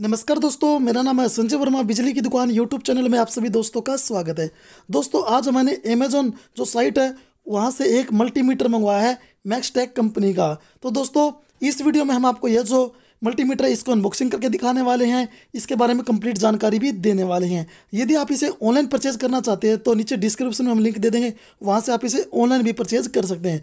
नमस्कार दोस्तों मेरा नाम है संजय वर्मा बिजली की दुकान यूट्यूब चैनल में आप सभी दोस्तों का स्वागत है दोस्तों आज मैंने अमेजोन जो साइट है वहाँ से एक मल्टीमीटर मंगवाया है मैक्सटेक कंपनी का तो दोस्तों इस वीडियो में हम आपको यह जो मल्टीमीटर है इसको अनबॉक्सिंग करके दिखाने वाले हैं इसके बारे में कंप्लीट जानकारी भी देने वाले हैं यदि आप इसे ऑनलाइन परचेज करना चाहते हैं तो नीचे डिस्क्रिप्शन में हम लिंक दे देंगे वहाँ से आप इसे ऑनलाइन भी परचेज कर सकते हैं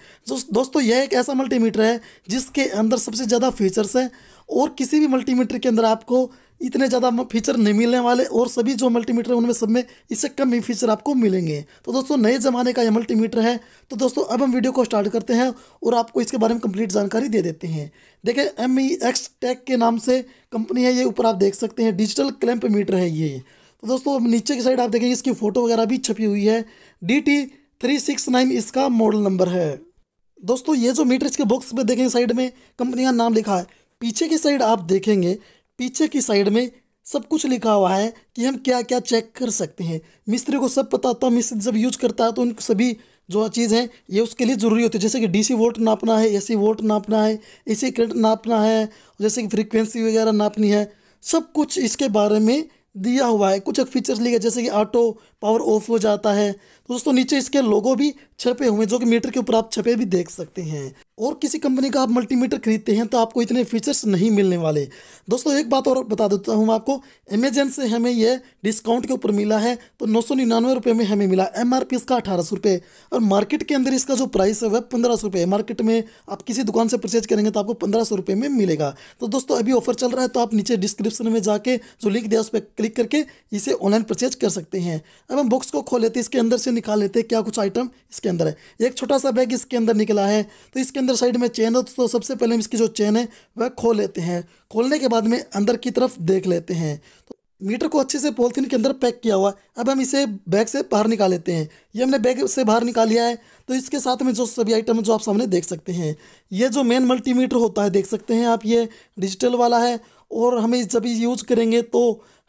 दोस्तों यह एक ऐसा मल्टीमीटर है जिसके अंदर सबसे ज़्यादा फीचर्स हैं और किसी भी मल्टीमीटर के अंदर आपको इतने ज़्यादा फीचर नहीं मिलने वाले और सभी जो मल्टीमीटर हैं उनमें सब में इससे कम ही फीचर आपको मिलेंगे तो दोस्तों नए ज़माने का यह मल्टीमीटर है तो दोस्तों अब हम वीडियो को स्टार्ट करते हैं और आपको इसके बारे में कंप्लीट जानकारी दे देते हैं देखिए एम ई एक्स टेक के नाम से कंपनी है ये ऊपर आप देख सकते हैं डिजिटल क्लैम्प मीटर है ये तो दोस्तों अब नीचे की साइड आप देखेंगे इसकी फ़ोटो वगैरह भी छपी हुई है D T three six nine इसका मॉडल नंबर है दोस्तों ये जो मीटर इसके बॉक्स में देखेंगे साइड में कंपनी का नाम लिखा है पीछे की साइड आप देखेंगे पीछे की साइड में सब कुछ लिखा हुआ है कि हम क्या क्या चेक कर सकते हैं मिस्त्री को सब पता होता है मिस्त्री जब यूज करता है तो उन सभी जो चीज़ हैं ये उसके लिए ज़रूरी होती है जैसे कि डीसी वोल्ट नापना है एसी वोल्ट नापना है एसी करंट नापना है जैसे कि फ्रीक्वेंसी वगैरह नापनी है सब कुछ इसके बारे में दिया हुआ है कुछ एक फीचर्स लिए जैसे कि ऑटो पावर ऑफ हो जाता है तो दोस्तों नीचे इसके लोगों भी छपे हुए हैं जो कि मीटर के ऊपर आप छपे भी देख सकते हैं और किसी कंपनी का आप मल्टीमीटर खरीदते हैं तो आपको इतने फीचर्स नहीं मिलने वाले दोस्तों एक बात और बता देता हूँ आपको अमेजन से हमें यह डिस्काउंट के ऊपर मिला है तो नौ सौ निन्यानवे रुपये में हमें मिला एम आर पी इसका अठारह सौ रुपये और मार्केट के अंदर इसका जो प्राइस है वह पंद्रह सौ रुपये मार्केट में आप किसी दुकान से परचेज करेंगे तो आपको पंद्रह सौ रुपये में मिलेगा तो दोस्तों अभी ऑफर चल रहा है तो आप नीचे डिस्क्रिप्शन में जाके जो लिंक दिया उस पर क्लिक करके इसे ऑनलाइन परचेज कर सकते हैं अब हम बॉक्स को खोल लेते हैं इसके अंदर से निकाल लेते हैं क्या कुछ आइटम इसके अंदर है एक छोटा सा बैग इसके अंदर निकला है तो इसके अंदर साइड में चेन है तो सबसे पहले हम इसकी जो चेन है वह खोल लेते हैं खोलने के बाद में अंदर की तरफ देख लेते हैं तो मीटर को अच्छे से पॉलीथीन के अंदर पैक किया हुआ अब हम इसे बैग से बाहर निकाल लेते हैं ये हमने बैग से बाहर निकाल लिया है तो इसके साथ में जो सभी आइटम जो आप सामने देख सकते हैं ये जो मेन मल्टीमीटर होता है देख सकते हैं आप ये डिजिटल वाला है और हमें जब यूज करेंगे तो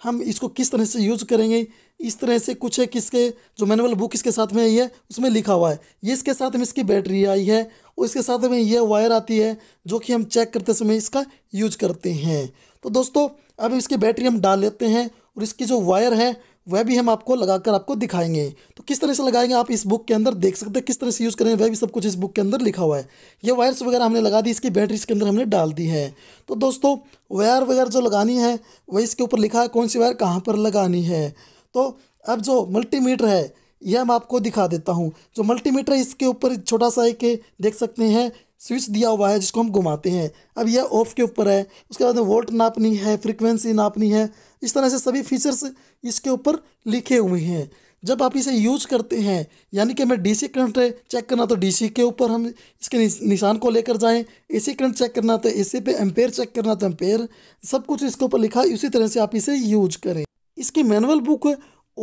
हम इसको किस तरह से यूज करेंगे इस तरह से कुछ है किसके जो मैनुअल बुक इसके साथ में आई है उसमें लिखा हुआ है ये इसके साथ में इसकी बैटरी आई है और इसके साथ में यह वायर आती है जो कि हम चेक करते समय इसका यूज करते हैं तो दोस्तों अब इसकी बैटरी हम डाल लेते हैं और इसकी जो वायर है वह भी हम आपको लगाकर आपको दिखाएंगे तो किस तरह से लगाएंगे आप इस बुक के अंदर देख सकते हैं किस तरह से यूज़ करेंगे वह भी सब कुछ इस बुक के अंदर लिखा हुआ है ये वायर्स वगैरह हमने लगा दी इसकी बैटरी इसके अंदर हमने डाल दी है तो दोस्तों वायर वगैरह जो लगानी है वह इसके ऊपर लिखा है कौन सी वायर कहाँ पर लगानी है तो अब जो मल्टीमीटर है यह मैं आपको दिखा देता हूँ जो मल्टीमीटर इसके ऊपर छोटा सा एक देख सकते हैं स्विच दिया हुआ है जिसको हम घुमाते हैं अब यह ऑफ के ऊपर है उसके बाद वोल्ट नापनी है फ्रिक्वेंसी नापनी है इस तरह से सभी फीचर्स इसके ऊपर लिखे हुए हैं जब आप इसे यूज करते हैं यानी कि हमें डीसी करंट चेक करना तो डीसी के ऊपर हम इसके निशान को लेकर जाएं एसी करंट चेक करना तो एसी पे एम्पेयर चेक करना तो एम्पेयर सब कुछ इसके ऊपर लिखा है उसी तरह से आप इसे यूज करें इसकी मैनुअल बुक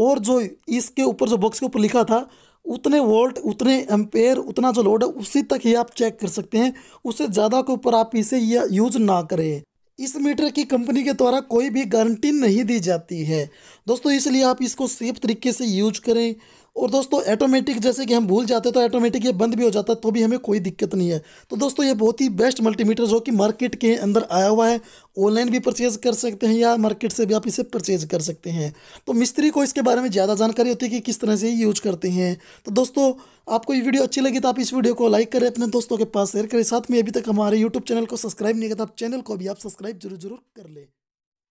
और जो इसके ऊपर जो बॉक्स के ऊपर लिखा था उतने वोल्ट उतने एम्पेयर उतना जो लोड है उसी तक ही आप चेक कर सकते हैं उससे ज़्यादा के ऊपर आप इसे यूज ना करें इस मीटर की कंपनी के द्वारा कोई भी गारंटी नहीं दी जाती है दोस्तों इसलिए आप इसको सेफ तरीके से यूज करें और दोस्तों ऑटोमेटिक जैसे कि हम भूल जाते तो ऑटोमेटिक ये बंद भी हो जाता तो भी हमें कोई दिक्कत नहीं है तो दोस्तों ये बहुत ही बेस्ट मल्टीमीटर जो कि मार्केट के अंदर आया हुआ है ऑनलाइन भी परचेज़ कर सकते हैं या मार्केट से भी आप इसे परचेज़ कर सकते हैं तो मिस्त्री को इसके बारे में ज़्यादा जानकारी होती है कि किस तरह से यूज करते हैं तो दोस्तों आपको ये वीडियो अच्छी लगी तो आप इस वीडियो को लाइक करें अपने दोस्तों के पास शेयर करें साथ में अभी तक हमारे यूट्यूब चैनल को सब्सक्राइब नहीं किया था आप चैनल को भी आप सब्सक्राइब जरूर जरूर कर लें